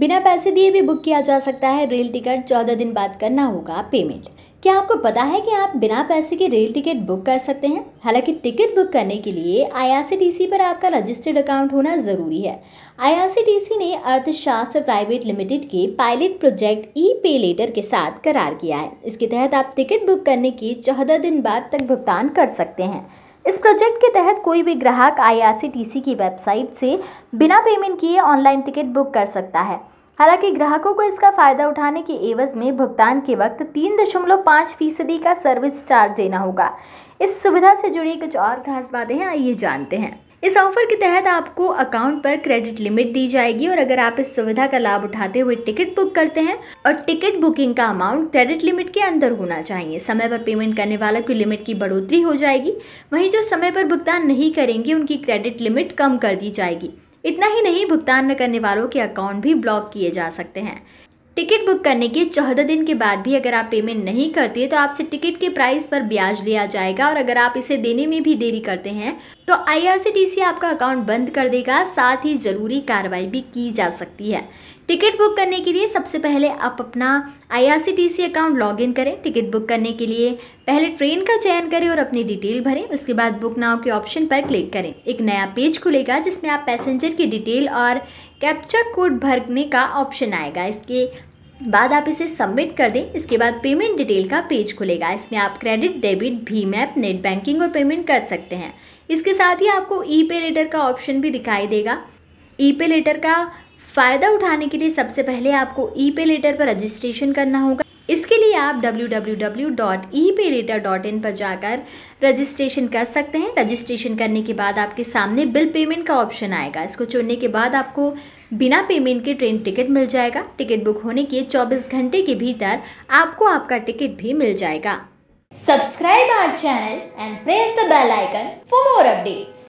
बिना पैसे दिए भी बुक किया जा सकता है रेल टिकट चौदह दिन बाद करना होगा पेमेंट क्या आपको पता है कि आप बिना पैसे के रेल टिकट बुक कर सकते हैं हालांकि टिकट बुक करने के लिए आई पर आपका रजिस्टर्ड अकाउंट होना ज़रूरी है आई ने अर्थशास्त्र प्राइवेट लिमिटेड के pilot project e pay later के साथ करार किया है इसके तहत आप टिकट बुक करने के चौदह दिन बाद तक भुगतान कर सकते हैं इस प्रोजेक्ट के तहत कोई भी ग्राहक आईआरसीटीसी की वेबसाइट से बिना पेमेंट किए ऑनलाइन टिकट बुक कर सकता है हालांकि ग्राहकों को इसका फ़ायदा उठाने के एवज में भुगतान के वक्त तीन दशमलव पाँच फीसदी का सर्विस चार्ज देना होगा इस सुविधा से जुड़ी कुछ और खास बातें हैं आइए जानते हैं इस ऑफर के तहत आपको अकाउंट पर क्रेडिट लिमिट दी जाएगी और अगर आप इस सुविधा का लाभ उठाते हुए टिकट बुक करते हैं और टिकट बुकिंग का अमाउंट क्रेडिट लिमिट के अंदर होना चाहिए समय पर पेमेंट करने वाला की लिमिट की बढ़ोतरी हो जाएगी वहीं जो समय पर भुगतान नहीं करेंगे उनकी क्रेडिट लिमिट कम कर दी जाएगी इतना ही नहीं भुगतान न करने वालों के अकाउंट भी ब्लॉक किए जा सकते हैं टिकट बुक करने के चौदह दिन के बाद भी अगर आप पेमेंट नहीं करती है तो आपसे टिकट के प्राइस पर ब्याज लिया जाएगा और अगर आप इसे देने में भी देरी करते हैं तो आई आपका अकाउंट बंद कर देगा साथ ही जरूरी कार्रवाई भी की जा सकती है टिकट बुक करने के लिए सबसे पहले आप अपना आईआरसीटीसी अकाउंट लॉगिन करें टिकट बुक करने के लिए पहले ट्रेन का चयन करें और अपनी डिटेल भरें उसके बाद बुक नाउ के ऑप्शन पर क्लिक करें एक नया पेज खुलेगा जिसमें आप पैसेंजर की डिटेल और कैप्चर कोड भरने का ऑप्शन आएगा इसके बाद आप इसे सबमिट कर दें इसके बाद पेमेंट डिटेल का पेज खुलेगा इसमें आप क्रेडिट डेबिट भीम ऐप नेट बैंकिंग और पेमेंट कर सकते हैं इसके साथ ही आपको ई पे लेटर का ऑप्शन भी दिखाई देगा ई पे लेटर का फ़ायदा उठाने के लिए सबसे पहले आपको ई पे लेटर पर रजिस्ट्रेशन करना होगा इसके लिए आप डब्ल्यू e पर जाकर रजिस्ट्रेशन कर सकते हैं रजिस्ट्रेशन करने के बाद आपके सामने बिल पेमेंट का ऑप्शन आएगा इसको चुनने के बाद आपको बिना पेमेंट के ट्रेन टिकट मिल जाएगा टिकट बुक होने के 24 घंटे के भीतर आपको आपका टिकट भी मिल जाएगा subscribe our channel and press the bell icon for more updates.